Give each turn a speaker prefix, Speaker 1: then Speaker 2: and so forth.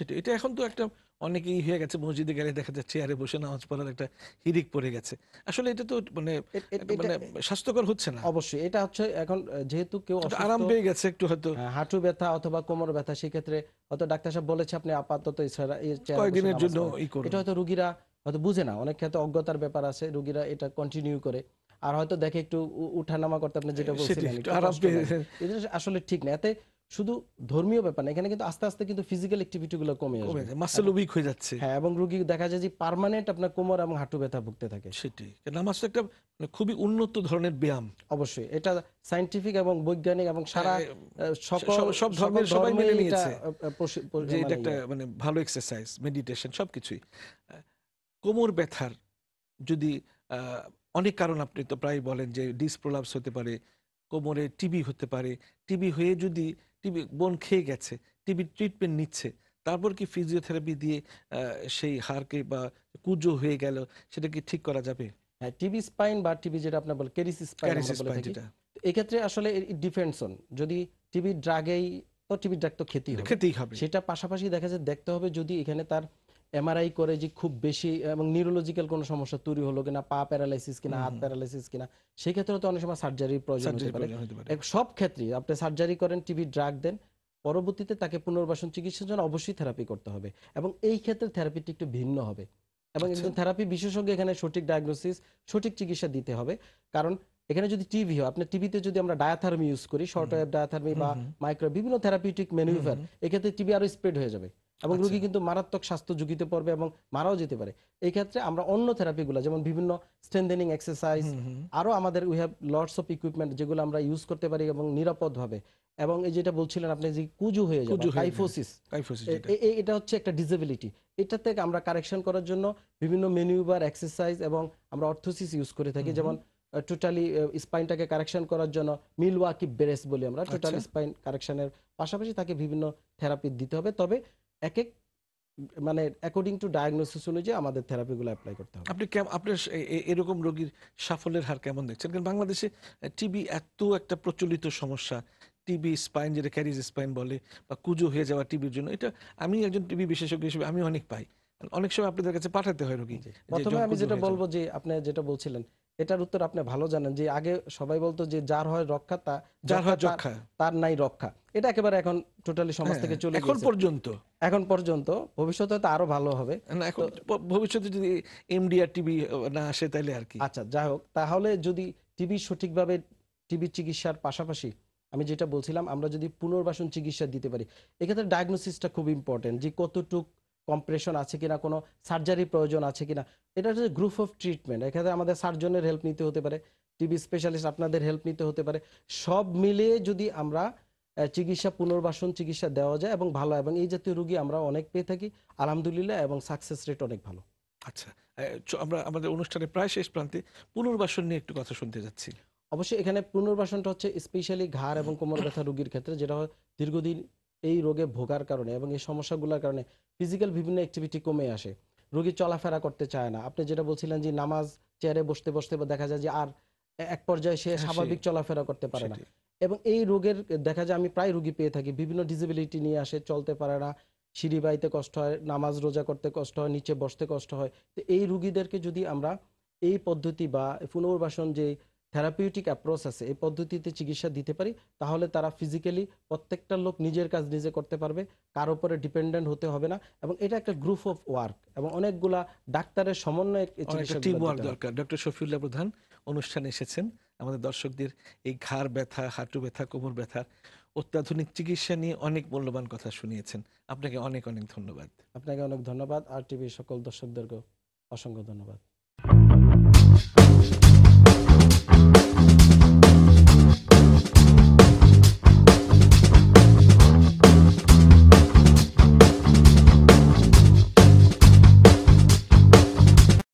Speaker 1: সেটা এটা এখন তো একটা অনেকেই হয়ে গেছে মসজিদে গেলে দেখা যাচ্ছে আরে বসে নামাজ পড়ার একটা হিরিক পড়ে গেছে আসলে এটা তো মানে মানে স্বাস্থ্যকর হচ্ছে না অবশ্যই এটা হচ্ছে এখন
Speaker 2: যেহেতু কেউ আরাম পেয়ে গেছে একটু হয়তো হ্যাঁ, হাঁটু ব্যথা অথবা কোমর ব্যথা সেক্ষেত্রে হয়তো ডাক্তার সাহেব বলেছে আপনি আপাতত কয়েকদিনের জন্য এটা হয়তো রুগীরা হয়তো বুঝে না অনেক ক্ষেত্রে অজ্ঞতার ব্যাপার আছে রুগীরা এটা কন্টিনিউ করে আর হয়তো দেখে একটু উঠানামা করতে আপনি যেটা বলছিলেন আসলে ঠিক না এতে শুধু ধর্মীয় ব্যাপার না এখানে কিন্তু আস্তে আস্তে কিন্তু ফিজিক্যাল গুলো কমে যাচ্ছে
Speaker 1: মাসেল উইক হয়ে যাচ্ছে
Speaker 2: হ্যাঁ এবং রোগী দেখা যায় যে পার্মানেন্ট আপনার কোমর এবং হাঁটু ব্যথা ভুগতে থাকে সেটি নামাজ একটা মানে খুবই উন্নত ধরনের ব্যায়াম অবশ্যই এটা সায়েন্টিফিক এবং বৈজ্ঞানিক এবং সারা হ্যাঁ, সকল সব ধর্মের সবাই মিলে নিয়েছে যে এটা মানে একটা ইয়ে।
Speaker 1: মানে ভালো এক্সারসাইজ মেডিটেশন সবকিছুই কোমর ব্যথার যদি অনেক কারণ আপনি তো প্রায় বলেন যে ডিসপ্রোলাপস হতে পারে কোমরে টিবি হতে পারে টিবি হয়ে যদি টিবি বোন খেয়ে গেছে টিবি ট্রিটমেন্ট নিচ্ছে তারপর কি ফিজিওথেরাপি দিয়ে সেই হাড়কে বা কুজো হয়ে গেল সেটা কি ঠিক করা যাবে হ্যাঁ টিবি স্পাইন বা টিবি যেটা আপনি বলেন ক্যারিস স্পাইন বলে এই ক্ষেত্রে আসলে
Speaker 2: ডিফেন্ডস অন যদি টিবি ড্রাগেই তো টিবি ড্রাগ তো হবে খেতেই হবে সেটা পাশাপাশি দেখা যায় দেখতে হবে যদি এখানে তার এমআরআই করে যে খুব বেশি এবং নিউরোলজিক্যাল কোনো সমস্যা তৈরি হলো কিনা পা প্যারালাইসিস কিনা হাত প্যারালাইসিস কিনা সেই ক্ষেত্রে তো অনেক সময় সার্জারির প্রয়োজন হতে পারে সব ক্ষেত্রে আপনি সার্জারি করেন টিভি ড্রাগ দেন পরবর্তীতে তাকে পুনর্বাসন চিকিৎসার জন্য অবশ্যই থেরাপি করতে হবে এবং এই ক্ষেত্রে থেরাপিটি একটু ভিন্ন হবে এবং আচ্ছা। একজন থেরাপি বিশেষজ্ঞ এখানে সঠিক ডায়াগনোসিস সঠিক চিকিৎসা দিতে হবে কারণ এখানে যদি টিভি হয় আপনার টিভিতে যদি আমরা ডায়াথার্মি ইউজ করি শর্ট ওয়েভ ডায়াথার্মি বা মাইক্রো বিভিন্ন থেরাপিউটিক ম্যানুভার এক্ষেত্রে টিভি আরো স্প্রেড হয়ে যাবে এবং আচ্ছা। রুগী কিন্তু মারাত্মক স্বাস্থ্য ঝুঁকিতে পড়বে এবং মারাও যেতে পারে এই ক্ষেত্রে আমরা অন্য থেরাপিগুলো যেমন বিভিন্ন স্ট্রেন্থেনিং এক্সারসাইজ আরও আমাদের we have loads of equipment যেগুলো আমরা ইউজ করতে পারি এবং নিরাপদভাবে এবং এই যেটা বলছিলেন আপনি যে কুজু হয়ে যাবে টাইফোসিস এটা হচ্ছে একটা ডিসেবিলিটি এটা থেকে আমরা কারেকশন করার জন্য বিভিন্ন মেনিউবার এক্সারসাইজ এবং আমরা অর্থোসিস ইউজ করে থাকি যেমন টোটালি স্পাইনটাকে কারেকশন করার জন্য মিলওয়াকি ব্রেস বলি আমরা টোটাল স্পাইন কারেকশনের পাশাপাশি তাকে বিভিন্ন থেরাপি দিতে হবে তবে এক এক
Speaker 1: মানে অ্যাকর্ডিং টু ডায়াগনোসিস অনুযায়ী আমাদের থেরাপিগুলো অ্যাপ্লাই করতে হবে আপনি কেমন আপনার এরকম রোগীর সাফল্যের হার কেমন দেখছেন কারণ বাংলাদেশে টিবি এত একটা প্রচলিত সমস্যা টিবি স্পাইন যেটা ক্যারিজ স্পাইন বলে বা কুজো হয়ে যাওয়া টিবির জন্য এটা আমি একজন টিবি বিশেষজ্ঞ হিসেবে আমি অনেক পাই অনেক সময় আপনাদের কাছে পাঠাতে হয় রোগী প্রথমে আমি যেটা বলবো
Speaker 2: যে আপনি যেটা বলছিলেন এটার উত্তর আপনি ভালো জানেন যে আগে সবাই বলতো যে যার হয় রক্ষা তা যার হয় রক্ষা তার নাই রক্ষা এটা একেবারে এখন টোটালি সমাজ হ্যাঁ, থেকে হ্যাঁ। চলে এখন পর্যন্ত এখন পর্যন্ত ভবিষ্যতে তো আরো ভালো হবে না এখন ভবিষ্যতে যদি এমডিআর টিভি না আসে তাহলে আর কি আচ্ছা যাই হোক তাহলে যদি টিভি সঠিকভাবে টিভি চিকিৎসার পাশাপাশি আমি যেটা বলছিলাম আমরা যদি পুনর্বাসন চিকিৎসা দিতে পারি এক্ষেত্রে ডায়াগনোসিসটা খুব ইম্পর্টেন্ট যে কতটুকু কম্প্রেশন আছে কিনা কোনো সার্জারি প্রয়োজন আছে কিনা এটা হচ্ছে গ্রুপ অফ ট্রিটমেন্ট এক্ষেত্রে আমাদের সার্জনের হেল্প নিতে হতে পারে টিবি স্পেশালিস্ট আপনাদের হেল্প নিতে হতে পারে সব মিলিয়ে যদি আমরা চিকিৎসা পুনর্বাসন চিকিৎসা দেওয়া যায় এবং ভালো এবং এই জাতীয় রুগী আমরা অনেক পেয়ে থাকি আলহামদুলিল্লাহ এবং সাকসেস রেট অনেক ভালো
Speaker 1: আচ্ছা আমরা আমাদের অনুষ্ঠানে
Speaker 2: প্রায় শেষ প্রান্তে পুনর্বাসন নিয়ে একটু কথা শুনতে যাচ্ছি অবশ্যই এখানে পুনর্বাসনটা হচ্ছে স্পেশালি ঘাড় এবং কোমর ব্যথা রুগীর ক্ষেত্রে যেটা দীর্ঘদিন এই রোগে ভোগার কারণে এবং এই সমস্যাগুলোর কারণে ফিজিক্যাল বিভিন্ন অ্যাক্টিভিটি কমে আসে রোগী চলাফেরা করতে চায় না আপনি যেটা বলছিলেন যে নামাজ চেয়ারে বসতে বসতে দেখা যায় যে আর এক পর্যায়ে সে হ্যাঁ, স্বাভাবিক চলাফেরা করতে পারে না এবং এই রোগের দেখা যায় আমি প্রায় রোগী পেয়ে থাকি বিভিন্ন ডিসেবিলিটি নিয়ে আসে চলতে পারে না সিঁড়ি বাইতে কষ্ট হয় নামাজ রোজা করতে কষ্ট হয় নিচে বসতে কষ্ট হয় তো এই রুগীদেরকে যদি আমরা এই পদ্ধতি বা পুনর্বাসন যে থেরাপিউটিক অ্যাপ্রোচ আছে এই পদ্ধতিতে চিকিৎসা দিতে পারি তাহলে তারা ফিজিক্যালি প্রত্যেকটা লোক নিজের কাজ নিজে করতে পারবে কার উপরে ডিপেন্ডেন্ট হতে
Speaker 1: হবে না এবং এটা একটা গ্রুপ অফ ওয়ার্ক এবং অনেকগুলা ডাক্তারের সমন্বয়ে দরকার ডক্টর শফিউল্লাহ প্রধান অনুষ্ঠানে এসেছেন আমাদের দর্শকদের এই ঘাড় ব্যথা হাঁটু ব্যথা কোমর ব্যথার অত্যাধুনিক চিকিৎসা নিয়ে অনেক মূল্যবান কথা শুনিয়েছেন আপনাকে অনেক অনেক ধন্যবাদ
Speaker 2: আপনাকে অনেক ধন্যবাদ আর টিভির সকল দর্শকদেরকেও অসংখ্য ধন্যবাদ